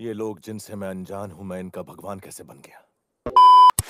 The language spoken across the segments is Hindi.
ये लोग जिनसे मैं अनजान हूं मैं इनका भगवान कैसे बन गया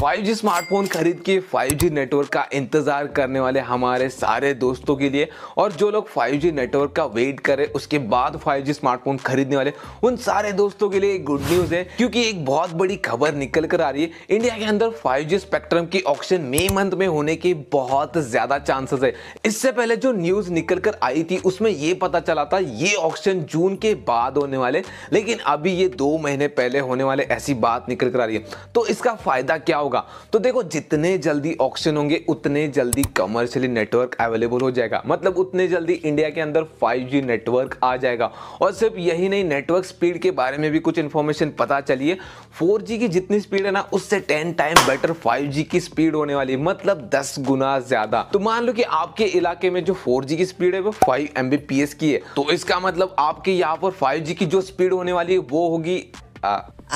5G स्मार्टफोन खरीद के 5G नेटवर्क का इंतज़ार करने वाले हमारे सारे दोस्तों के लिए और जो लोग 5G नेटवर्क का वेट करें उसके बाद 5G स्मार्टफोन खरीदने वाले उन सारे दोस्तों के लिए गुड न्यूज़ है क्योंकि एक बहुत बड़ी खबर निकल कर आ रही है इंडिया के अंदर 5G स्पेक्ट्रम की ऑक्शन मे मंथ में होने के बहुत ज़्यादा चांसेस है इससे पहले जो न्यूज़ निकल कर आई थी उसमें ये पता चला था ये ऑक्शन जून के बाद होने वाले लेकिन अभी ये दो महीने पहले होने वाले ऐसी बात निकल कर आ रही है तो इसका फ़ायदा क्या होगा होगा तो देखो जितने जल्दी ऑक्शन होंगे उतने जल्दी कमर्शियली नेटवर्क अवेलेबल हो जाएगा मतलब उतने जल्दी इंडिया के अंदर 5G नेटवर्क आ जाएगा और सिर्फ यही नहीं नेटवर्क स्पीड के बारे में भी कुछ इन्फॉर्मेशन पता चलिए 4G की जितनी स्पीड है ना उससे 10 टाइम बेटर 5G की स्पीड होने वाली है मतलब 10 गुना ज्यादा तो मान लो कि आपके इलाके में जो 4G की स्पीड है वो 5 Mbps की है तो इसका मतलब आपके यहाँ पर 5G की जो स्पीड होने वाली है वो होगी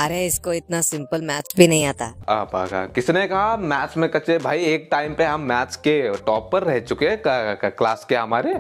अरे इसको इतना सिंपल मैथ्स भी नहीं आता आप आगा किसने कहा मैथ्स में कच्चे भाई एक टाइम पे हम मैथ्स के टॉप पर रह चुके क्लास के हमारे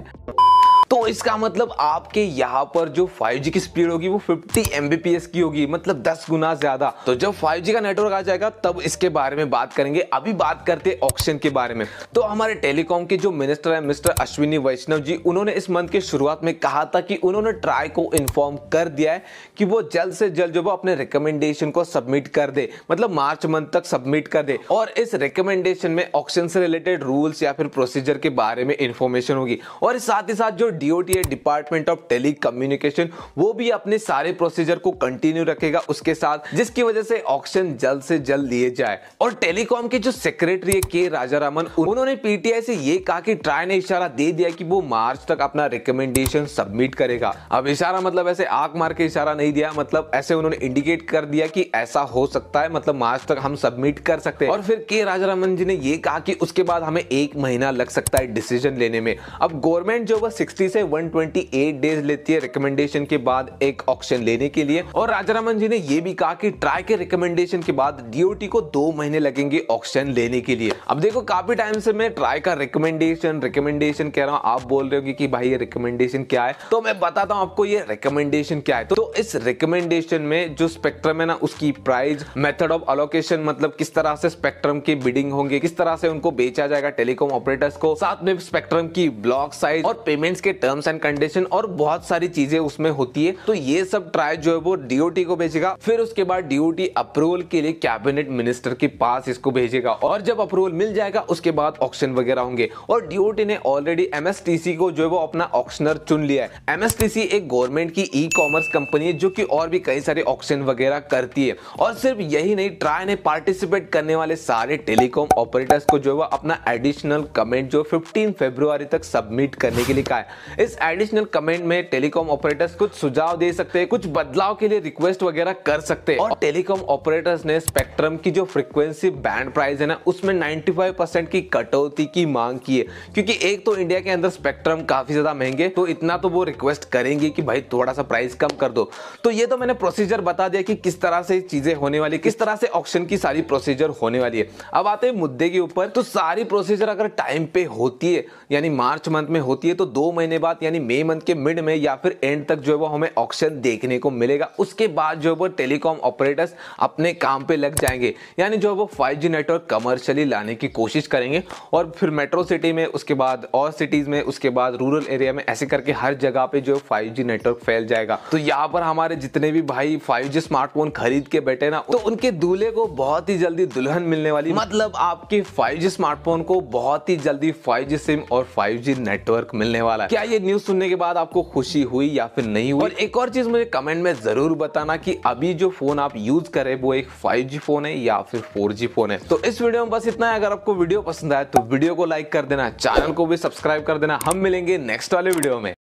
इसका मतलब आपके यहाँ पर जो 5G की स्पीड होगी वो 50 Mbps की होगी मतलब 10 गुना ज्यादा तो जब 5G का नेटवर्क आ जाएगा तब इसके बारे में बात करेंगे अभी बात करते हैं ऑक्शन के बारे में तो हमारे टेलीकॉम के जो मिनिस्टर है मिस्टर अश्विनी वैष्णव जी उन्होंने इस मंथ की शुरुआत में कहा था कि उन्होंने ट्राई को इन्फॉर्म कर दिया है कि वो जल्द से जल्द जो वो अपने रिकमेंडेशन को सबमिट कर दे मतलब मार्च मंथ तक सबमिट कर दे और इस रिकमेंडेशन में ऑक्शन से रिलेटेड रूल्स या फिर प्रोसीजर के बारे में इंफॉर्मेशन होगी और साथ ही साथ जो D DOT department of telecommunication वो भी अपने सारे प्रोसीजर को कंटिन्यू रखेगा उसके साथ जिसकी वजह से ऑक्शन जल्द से जल्द लिए जाए और टेलीकॉम के जो सेक्रेटरी है के राजा रामन उन्होंने पीटीआई से ये कहा कि ट्राई ने इशारा दे दिया कि वो मार्च तक अपना रिकमेंडेशन सबमिट करेगा अब इशारा मतलब ऐसे आग मार के इशारा नहीं दिया मतलब ऐसे उन्होंने इंडिकेट कर दिया कि ऐसा हो सकता है मतलब मार्च तक हम सबमिट कर सकते हैं और फिर के राजा राजारामन जी ने ये कहा कि उसके बाद हमें एक महीना लग सकता है डिसीजन लेने में अब गवर्नमेंट जो वह सिक्सटी से 128 डेज लेती है रिकमेंडेशन के बाद एक ऑक्शन लेने के लिए और राजारामन जी ने यह भी कहा कि ट्राई के रिकमेंडेशन के बाद डीओटी को दो महीने लगेंगे ऑक्शन लेने के लिए अब देखो काफी टाइम से मैं ट्राई का रिकमेंडेशन रिकमेंडेशन कह रहा हूँ आप बोल रहे हो कि भाई ये रिकमेंडेशन क्या है तो मैं बताता हूँ आपको ये रिकमेंडेशन क्या है तो, इस रिकमेंडेशन में जो स्पेक्ट्रम है ना उसकी प्राइस मेथड ऑफ अलोकेशन मतलब किस तरह से स्पेक्ट्रम की बिडिंग होंगे किस तरह से उनको बेचा जाएगा टेलीकॉम ऑपरेटर्स को साथ में स्पेक्ट्रम की ब्लॉक साइज और पेमेंट्स के टर्म्स एंड कंडीशन और बहुत सारी चीजें उसमें होती है तो ये सब ट्रायल जो है वो डीओटी को भेजेगा फिर उसके बाद डीओटी अप्रूवल के लिए कैबिनेट मिनिस्टर के पास इसको भेजेगा और जब अप्रूवल मिल जाएगा उसके बाद ऑप्शन वगैरह होंगे और डीओटी ने ऑलरेडी एमएसटीसी को जो है वो अपना ऑक्शनर चुन लिया है एमएसटीसी एक गवर्नमेंट की ई कॉमर्स कंपनी है जो की और भी कई सारे ऑक्शन वगैरह करती है और सिर्फ यही नहीं ट्राय ने पार्टिसिपेट करने वाले सारे टेलीकॉम ऑपरेटर्स को जो है वो अपना एडिशनल कमेंट जो 15 फरवरी तक सबमिट करने के लिए कहा है इस एडिशनल कमेंट में टेलीकॉम ऑपरेटर्स कुछ सुझाव दे सकते हैं कुछ बदलाव के लिए रिक्वेस्ट वगैरह कर सकते हैं और टेलीकॉम ऑपरेटर्स ने स्पेक्ट्रम की जो फ्रीक्वेंसी बैंड प्राइस है ना उसमें 95 परसेंट की कटौती की मांग की है क्योंकि एक तो इंडिया के अंदर स्पेक्ट्रम काफी ज्यादा महंगे तो इतना तो वो रिक्वेस्ट करेंगे कि भाई थोड़ा सा प्राइस कम कर दो तो ये तो मैंने प्रोसीजर बता दिया कि किस तरह से चीजें होने वाली किस तरह से ऑप्शन की सारी प्रोसीजर होने वाली है अब आते हैं मुद्दे के ऊपर तो सारी प्रोसीजर अगर टाइम पे होती है यानी मार्च मंथ में होती है तो दो महीने बाद यानी मई मंथ के मिड में या फिर एंड तक जो है वो हमें ऑक्शन देखने को मिलेगा उसके बाद जो है वो टेलीकॉम ऑपरेटर्स अपने काम पे लग जाएंगे यानी जो है वो फाइव नेटवर्क कमर्शियली लाने की कोशिश करेंगे और फिर मेट्रो सिटी में उसके बाद और सिटीज़ में उसके बाद रूरल एरिया में ऐसे करके हर जगह पर जो है फाइव नेटवर्क फैल जाएगा तो यहाँ पर हमारे जितने भी भाई फाइव स्मार्टफोन खरीद के बैठे ना तो उनके दूल्हे को बहुत ही जल्दी दुल्हन मिलने वाली मतलब आपके फाइव स्मार्टफोन को बहुत ही जल्दी फाइव सिम और फाइव नेटवर्क मिलने वाला है क्या ये न्यूज सुनने के बाद आपको खुशी हुई या फिर नहीं हुई और एक और चीज मुझे कमेंट में जरूर बताना कि अभी जो फोन आप यूज कर रहे वो एक 5G फोन है या फिर 4G फोन है तो इस वीडियो में बस इतना है अगर आपको वीडियो पसंद आए तो वीडियो को लाइक कर देना चैनल को भी सब्सक्राइब कर देना हम मिलेंगे नेक्स्ट वाले वीडियो में